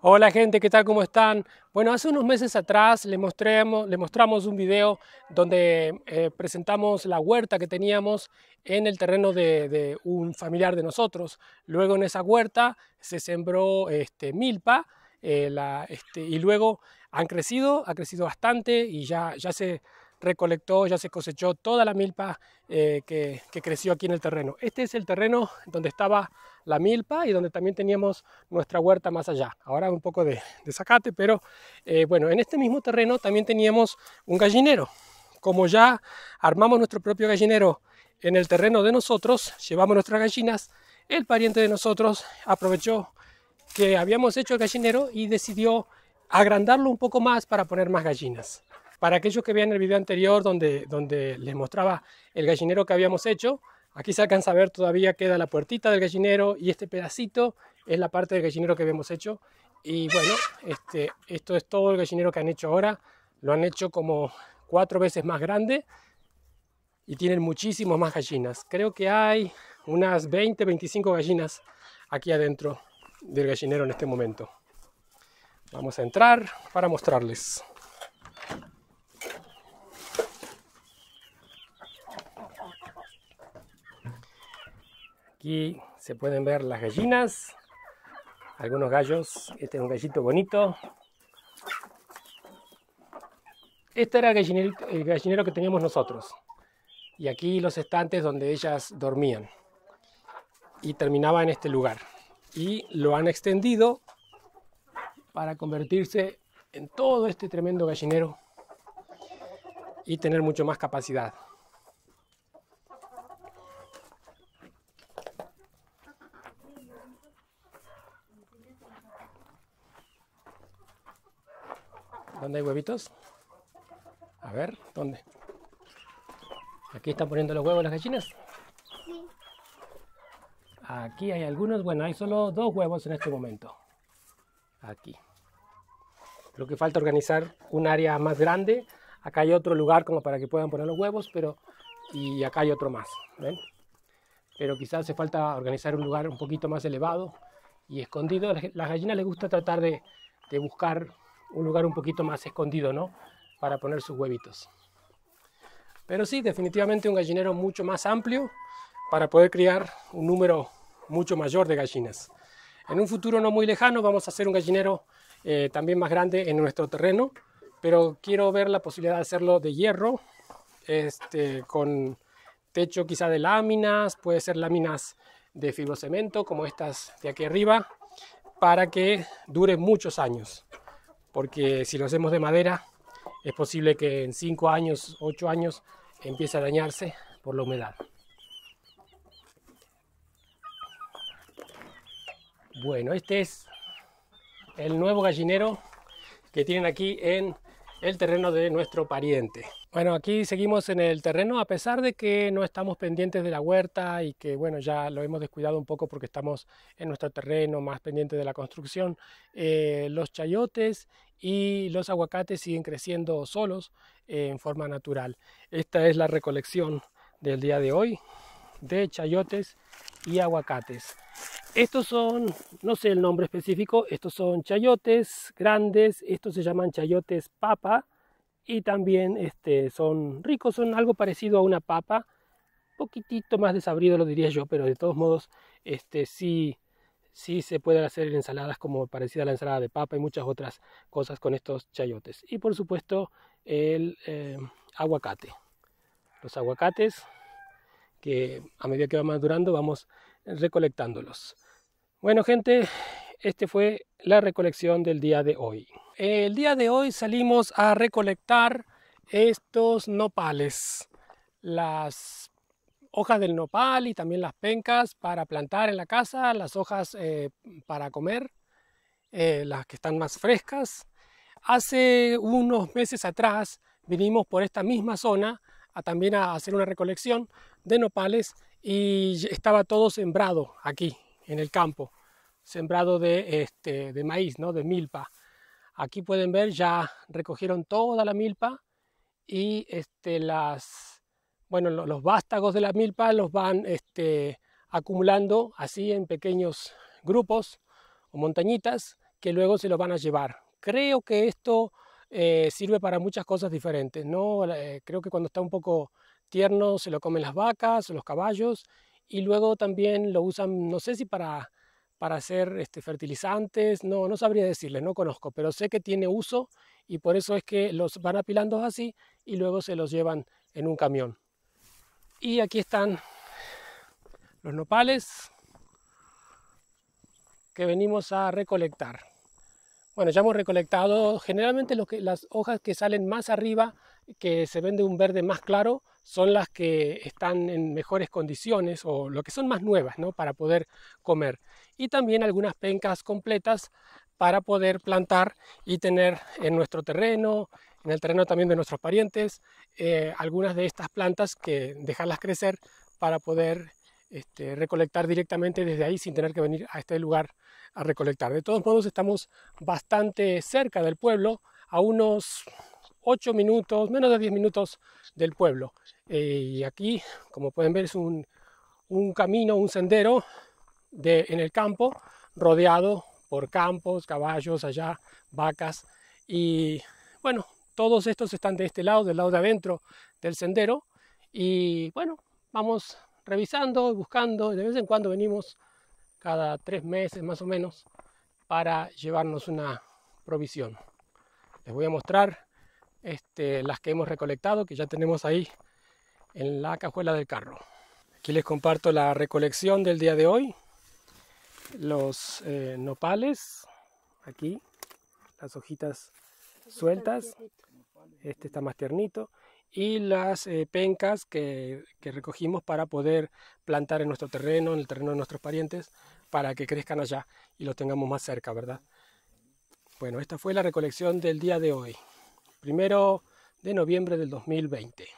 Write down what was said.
Hola gente, ¿qué tal? ¿Cómo están? Bueno, hace unos meses atrás les, le mostramos un video donde eh, presentamos la huerta que teníamos en el terreno de, de, un familiar de nosotros. Luego en esa huerta se sembró este, milpa eh, la, este, y luego han crecido, ha crecido bastante y ya, ya se, recolectó, ya se cosechó toda la milpa eh, que, creció aquí en el terreno. Este es el terreno donde estaba la milpa y donde también teníamos nuestra huerta más allá. Ahora un poco de, de zacate, pero eh, bueno, en este mismo terreno también teníamos un gallinero. Como ya armamos nuestro propio gallinero en el terreno de nosotros, llevamos nuestras gallinas, el pariente de nosotros aprovechó que habíamos hecho el gallinero y decidió agrandarlo un poco más para poner más gallinas. Para aquellos que vean el video anterior donde, donde les mostraba el gallinero que habíamos hecho, aquí se alcanza a ver todavía queda la puertita del gallinero y este pedacito es la parte del gallinero que habíamos hecho. Y bueno, este, esto es todo el gallinero que han hecho ahora. Lo han hecho como cuatro veces más grande y tienen muchísimas más gallinas. Creo que hay unas 20, 25 gallinas aquí adentro del gallinero en este momento. Vamos a entrar para mostrarles. Aquí se pueden ver las gallinas, algunos gallos. Este es un gallito bonito. Este era el gallinero, que teníamos nosotros. Y aquí los estantes donde ellas dormían. Y terminaba en este lugar. Y lo han extendido para convertirse en todo este tremendo gallinero y tener mucho más capacidad. ¿Dónde hay huevitos? A ver, ¿dónde? ¿Aquí están poniendo los huevos las gallinas? Sí. Aquí hay algunos, bueno, hay solo dos huevos en este momento. Aquí. Lo que falta organizar un área más grande. Acá hay otro lugar como para que puedan poner los huevos, pero... Y acá hay otro más, ¿ven? Pero quizás hace falta organizar un lugar un poquito más elevado y escondido. Las gallinas les gusta tratar de buscar un lugar un poquito más escondido, ¿no? Para poner sus huevitos. Pero sí, definitivamente un gallinero mucho más amplio para poder criar un número mucho mayor de gallinas. En un futuro no muy lejano vamos a hacer un gallinero eh, también más grande en nuestro terreno, pero quiero ver la posibilidad de hacerlo de hierro, este, con techo quizá de láminas, puede ser láminas de fibrocemento como estas de aquí arriba, para que dure muchos años porque si lo hacemos de madera es posible que en 5 años, 8 años empiece a dañarse por la humedad. Bueno, este es el nuevo gallinero que tienen aquí en el terreno de nuestro pariente. Bueno, aquí seguimos en el terreno, a pesar de que no estamos pendientes de la huerta y que, bueno, ya lo hemos descuidado un poco porque estamos en nuestro terreno más pendiente de la construcción, eh, los chayotes y los aguacates siguen creciendo solos eh, en forma natural. Esta es la recolección del día de hoy de chayotes y aguacates. Estos son, no sé el nombre específico, estos son chayotes grandes, estos se llaman chayotes papa y también este, son ricos, son algo parecido a una papa, poquitito más desabrido lo diría yo, pero de todos modos este, sí, sí se pueden hacer ensaladas como parecida a la ensalada de papa y muchas otras cosas con estos chayotes. Y por supuesto el em, aguacate. Los aguacates que a medida que va madurando vamos recolectándolos. Bueno gente, este fue la recolección del día de hoy el día de hoy salimos a recolectar estos nopales, las hojas del nopal y también las pencas para plantar en la casa, las hojas eh, para comer, eh, las que están más frescas. Hace unos meses atrás vinimos por esta misma zona a también a hacer una recolección de nopales y estaba todo sembrado aquí en el campo, sembrado de, este, de maíz, ¿no? de milpa. Aquí pueden ver, ya recogieron toda la milpa y este, las, bueno, los vástagos de la milpa los van este, acumulando así en pequeños grupos o montañitas que luego se los van a llevar. Creo que esto eh, sirve para muchas cosas diferentes. ¿no? Eh, creo que cuando está un poco tierno se lo comen las vacas, los caballos y luego también lo usan, no sé si para para hacer este, fertilizantes, no, no sabría decirles, no conozco, pero sé que tiene uso y por eso es que los van apilando así y luego se los llevan en un camión. Y aquí están los nopales que venimos a recolectar. Bueno, ya hemos recolectado generalmente que, las hojas que salen más arriba, que se ven de un verde más claro, son las que están en mejores condiciones o lo que son más nuevas ¿no? para poder comer y también algunas pencas completas para poder plantar y tener en nuestro terreno, en el terreno también de nuestros parientes, eh, algunas de estas plantas que dejarlas crecer para poder este, recolectar directamente desde ahí sin tener que venir a este lugar a recolectar. De todos modos, estamos bastante cerca del pueblo, a unos 8 minutos, menos de 10 minutos del pueblo. Eh, y aquí, como pueden ver, es un, un camino, un sendero en el campo, rodeado por campos, caballos, allá, vacas. Y bueno, todos estos están de este lado, del lado de adentro del sendero. Y bueno, vamos revisando, buscando, de vez en cuando venimos cada tres meses más o menos para llevarnos una provisión. Les voy a mostrar este, las que hemos recolectado, que ya tenemos ahí en la cajuela del carro. Aquí les comparto la recolección del día de hoy los eh, nopales, aquí, las hojitas sueltas, este está más tiernito, y las eh, pencas que, que, recogimos para poder plantar en nuestro terreno, en el terreno de nuestros parientes, para que crezcan allá y los tengamos más cerca, ¿verdad? Bueno, esta fue la recolección del día de hoy, primero de noviembre del 2020.